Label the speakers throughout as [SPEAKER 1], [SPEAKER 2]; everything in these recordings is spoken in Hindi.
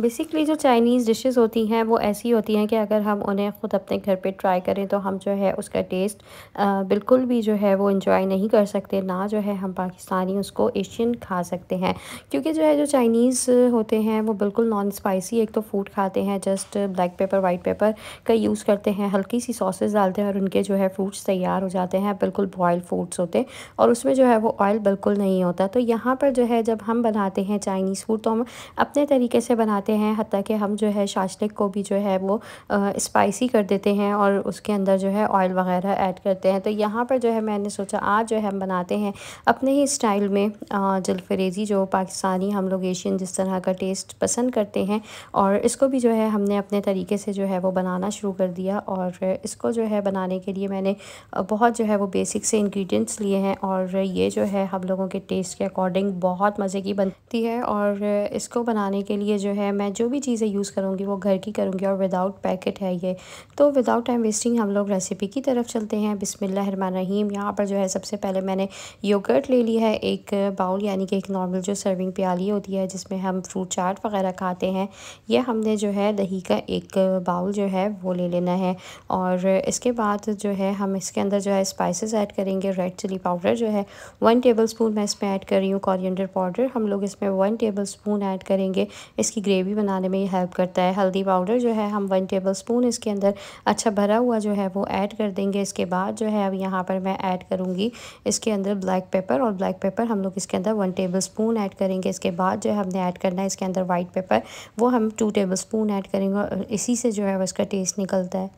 [SPEAKER 1] बेसिकली जो चाइनीज़ डिशेस होती हैं वो ऐसी होती हैं कि अगर हम उन्हें ख़ुद अपने घर पे ट्राई करें तो हम जो है उसका टेस्ट बिल्कुल भी जो है वो इंजॉय नहीं कर सकते ना जो है हम पाकिस्तानी उसको एशियन खा सकते हैं क्योंकि जो है जो चाइनीज़ होते हैं वो बिल्कुल नॉन स्पाइसी एक तो फूड खाते हैं just black pepper white pepper का यूज़ करते हैं हल्की सी सॉसेज डालते हैं और उनके जो है फ्रूट्स तैयार हो जाते हैं बिल्कुल बॉयल फ्रूट्स होते और उसमें जो है वो ऑयल बिल्कुल नहीं होता तो यहाँ पर जो है जब हम बनाते हैं चाइनीज़ फूड तो हम अपने तरीके से बनाते बनाते हैं हती कि हम जो है शाशलिक को भी जो है वो स्पाइसी कर देते हैं और उसके अंदर जो है ऑयल वगैरह ऐड करते हैं तो यहाँ पर जो है मैंने सोचा आज जो है हम बनाते हैं अपने ही स्टाइल में जलफरेजी जो पाकिस्तानी हम लोग एशियन जिस तरह का टेस्ट पसंद करते हैं और इसको भी जो है हमने अपने तरीके से जो है वो बनाना शुरू कर दिया और इसको जो है बनाने के लिए मैंने बहुत जो है वो बेसिक से इंग्रेडिएंट्स लिए हैं और ये जो है हम लोगों के टेस्ट के अकॉर्डिंग बहुत मज़े की बनती है और इसको बनाने के लिए जो है मैं जो भी चीज़ें यूज़ करूँगी वो घर की करूँगी और विदाउट पैकेट है ये तो विदाउट टाइम वेस्टिंग हम लोग रेसिपी की तरफ चलते हैं रहीम यहाँ पर जो है सबसे पहले मैंने योगर्ट ले लिया है एक बाउल यानी कि एक नॉर्मल जो सर्विंग प्याली होती है जिसमें हम फ्रूट चाट वगैरह खाते हैं यह हमने जो है दही का एक बाउल जो है वो ले लेना है और इसके बाद जो है हम इसके अंदर जो है स्पाइसेस ऐड करेंगे रेड चिली पाउडर जो है वन टेबल स्पून मैं इसमें ऐड कर रही हूँ कॉरियडर पाउडर हम लोग इसमें वन टेबल स्पून ऐड करेंगे इसकी ग्रेवी ग्रेवी बनाने में हेल्प करता है हल्दी पाउडर जो है हम वन टेबल स्पून इसके अंदर अच्छा भरा हुआ जो है वो ऐड कर देंगे इसके बाद जो है अब यहाँ पर मैं ऐड करूँगी इसके अंदर ब्लैक पेपर और ब्लैक पेपर हम लोग इसके अंदर वन टेबल स्पून ऐड करेंगे इसके बाद जो है हमने ऐड करना है इसके अंदर वाइट पेपर वो हम टू टेबल स्पून ऐड करेंगे और इसी से जो है उसका टेस्ट निकलता है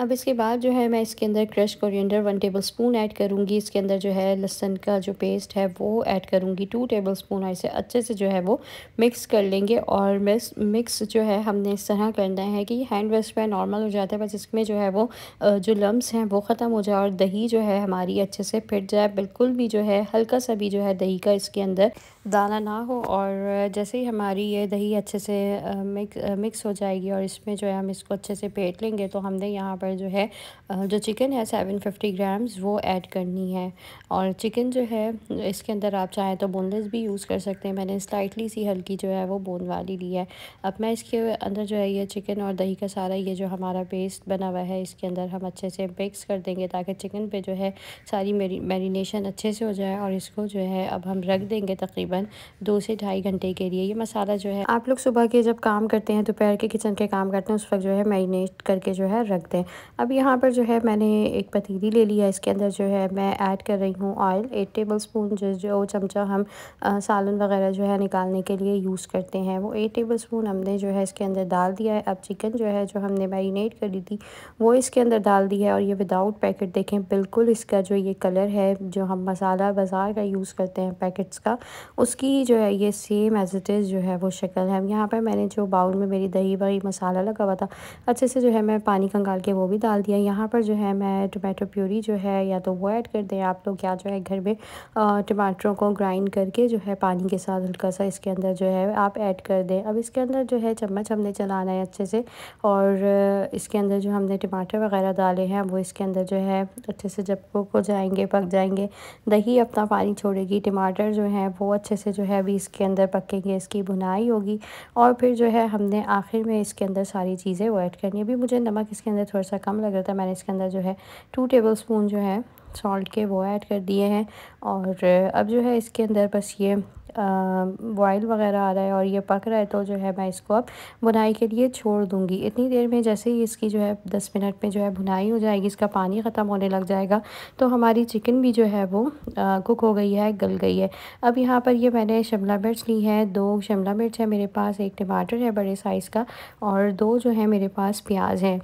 [SPEAKER 1] अब इसके बाद जो है मैं इसके अंदर crush coriander one tablespoon add करूँगी इसके अंदर जो है लहसन का जो पेस्ट है वो ऐड करूँगी टू टेबल स्पून और इसे अच्छे से जो है वो मिक्स कर लेंगे और मिक्स मिक्स जो है हमने इस तरह करना है कि हैंड वॉश पे नॉर्मल हो जाता है बस इसमें जो है वो जो लम्ब्स हैं वो ख़त्म हो जाए और दही जो है हमारी अच्छे से फिट जाए बिल्कुल भी जो है हल्का सा भी जो है दही का इसके अंदर दाना ना हो और जैसे ही हमारी ये दही अच्छे से मिक्स मिक्स हो जाएगी और इसमें जो है हम इसको अच्छे से पेट लेंगे तो हमने यहाँ पर पर जो है जो चिकन है सेवन फिफ्टी ग्राम्स वो ऐड करनी है और चिकन जो है इसके अंदर आप चाहें तो बोनलेस भी यूज़ कर सकते हैं मैंने स्लाइटली सी हल्की जो है वो बोन वाली ली है अब मैं इसके अंदर जो है ये चिकन और दही का सारा ये जो हमारा पेस्ट बना हुआ है इसके अंदर हम अच्छे से मिक्स कर देंगे ताकि चिकन पर जो है सारी मेरी मेरीनेशन अच्छे से हो जाए और इसको जो है अब हम रख देंगे तकरीबन दो से ढाई घंटे के लिए ये मसाला जो है आप लोग सुबह के जब काम करते हैं दोपहर के किचन के काम करते हैं उस वक्त जो है मैरिनेट करके जो है रख दें अब यहाँ पर जो है मैंने एक पतीली ले लिया इसके अंदर जो है मैं ऐड कर रही हूँ ऑयल एट टेबल स्पून जो जो चमचा हम सालन वगैरह जो है निकालने के लिए यूज़ करते हैं वो एट टेबल स्पून हमने जो है इसके अंदर डाल दिया है अब चिकन जो है जो हमने मैरिनेट करी थी वो इसके अंदर डाल दी है और ये विदाउट पैकेट देखें बिल्कुल इसका जो ये कलर है जो हम मसाला बाज़ार का यूज़ करते हैं पैकेट्स का उसकी जो है ये सेम एज इट इज़ जो है वो शक्ल है यहाँ पर मैंने जो बाउल में मेरी दही वही मसाला लगा हुआ था अच्छे से जो है मैं पानी कंगाल के वो वो भी डाल दिया यहाँ पर जो है मैं टमाटो प्यूरी जो है या तो वो ऐड कर दें आप लोग या जो है घर में टमाटरों को ग्राइंड करके जो है पानी के साथ हल्का सा इसके अंदर जो है आप ऐड कर दें अब इसके अंदर जो है चम्मच हमने चलाना है अच्छे से और इसके अंदर जो हमने टमाटर वगैरह डाले हैं वो इसके अंदर जो है अच्छे से जब कुक हो जाएंगे पक जाएंगे दही अपना पानी छोड़ेगी टमाटर जो है वो अच्छे से जो है अभी इसके अंदर पकेंगे इसकी बुनाई होगी और फिर जो है हमने आखिर में इसके अंदर सारी चीज़ें वो ऐड करनी है अभी मुझे नमक इसके अंदर थोड़ा सा सा कम लग रहा था मैंने इसके अंदर जो है टू टेबल स्पून जो है सॉल्ट के वो ऐड कर दिए हैं और अब जो है इसके अंदर बस ये बॉयल वगैरह आ रहा है और ये पक रहा है तो जो है मैं इसको अब बुनाई के लिए छोड़ दूँगी इतनी देर में जैसे ही इसकी जो है दस मिनट में जो है बुनाई हो जाएगी इसका पानी ख़त्म होने लग जाएगा तो हमारी चिकन भी जो है वो आ, कुक हो गई है गल गई है अब यहाँ पर ये मैंने शिमला मिर्च ली है दो शिमला मिर्च है मेरे पास एक टमाटर है बड़े साइज़ का और दो जो है मेरे पास प्याज है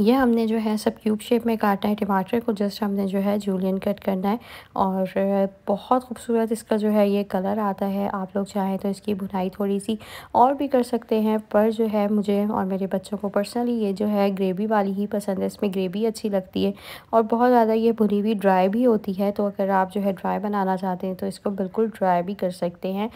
[SPEAKER 1] ये हमने जो है सब क्यूब शेप में काटना है टमाटर को जस्ट हमने जो है जूलियन कट करना है और बहुत खूबसूरत इसका जो है ये कलर आता है आप लोग चाहें तो इसकी बुनाई थोड़ी सी और भी कर सकते हैं पर जो है मुझे और मेरे बच्चों को पर्सनली ये जो है ग्रेवी वाली ही पसंद है इसमें ग्रेवी अच्छी लगती है और बहुत ज़्यादा ये भुनी हुई ड्राई भी होती है तो अगर आप जो है ड्राई बनाना चाहते हैं तो इसको बिल्कुल ड्राई भी कर सकते हैं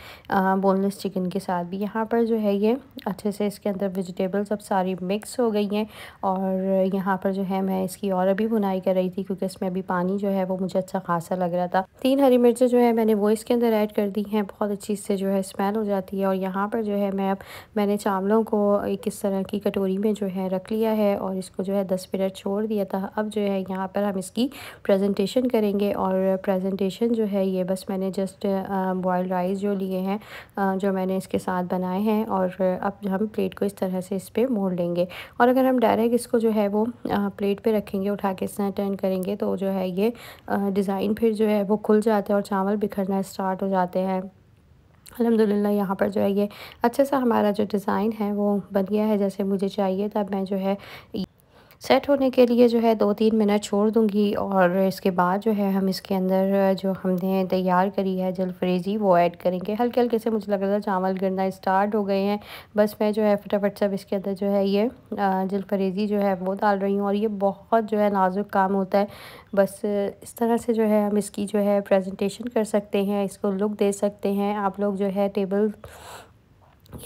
[SPEAKER 1] बोनलेस चिकन के साथ भी यहाँ पर जो है ये अच्छे से इसके अंदर वेजिटेबल्स अब सारी मिक्स हो गई हैं और यहाँ पर जो है मैं इसकी और अभी बुनाई कर रही थी क्योंकि इसमें अभी पानी जो है वो मुझे अच्छा खासा लग रहा था तीन हरी मिर्चें जो है मैंने वो इसके अंदर ऐड कर दी हैं बहुत अच्छी से जो है स्मेल हो जाती है और यहाँ पर जो है मैं अब मैंने चावलों को एक इस तरह की कटोरी में जो है रख लिया है और इसको जो है दस मिनट छोड़ दिया था अब जो है यहाँ पर हम इसकी प्रेजेंटेशन करेंगे और प्रेजेंटेशन जो है ये बस मैंने जस्ट बॉयल राइस जो लिए हैं जो मैंने इसके साथ बनाए हैं और अब हम प्लेट को इस तरह से इस पर मोड़ लेंगे और अगर हम डायरेक्ट इसको जो है वो प्लेट पे रखेंगे उठा के इसमें टर्न करेंगे तो जो है ये डिज़ाइन फिर जो है वो खुल जाता है और चावल बिखरना स्टार्ट हो जाते हैं अलहमदिल्ला यहाँ पर जो है ये अच्छे सा हमारा जो डिज़ाइन है वो बन गया है जैसे मुझे चाहिए तब मैं जो है सेट होने के लिए जो है दो तीन मिनट छोड़ दूँगी और इसके बाद जो है हम इसके अंदर जो हमने तैयार करी है जलफ्रेजी वो ऐड करेंगे हल्के हल्के से मुझे लग रहा था चावल गिरना स्टार्ट हो गए हैं बस मैं जो है फटाफट सब इसके अंदर जो है ये जलफ्रेजी जो है वो डाल रही हूँ और ये बहुत जो है नाजुक काम होता है बस इस तरह से जो है हम इसकी जो है प्रजेंटेशन कर सकते हैं इसको लुक दे सकते हैं आप लोग जो है टेबल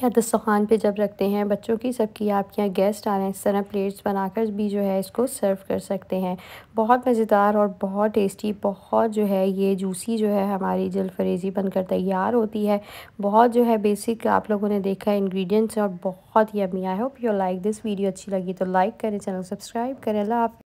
[SPEAKER 1] या दस्तखान पे जब रखते हैं बच्चों की सबकी आपके यहाँ गेस्ट आ रहे हैं इस तरह प्लेट्स बनाकर भी जो है इसको सर्व कर सकते हैं बहुत मज़ेदार और बहुत टेस्टी बहुत जो है ये जूसी जो है हमारी जलफरेजी बनकर तैयार होती है बहुत जो है बेसिक आप लोगों ने देखा है इन्ग्रीडियंट्स और बहुत ही अमी I hope you like this video अच्छी लगी तो लाइक करें चैनल सब्सक्राइब करें अल्लाह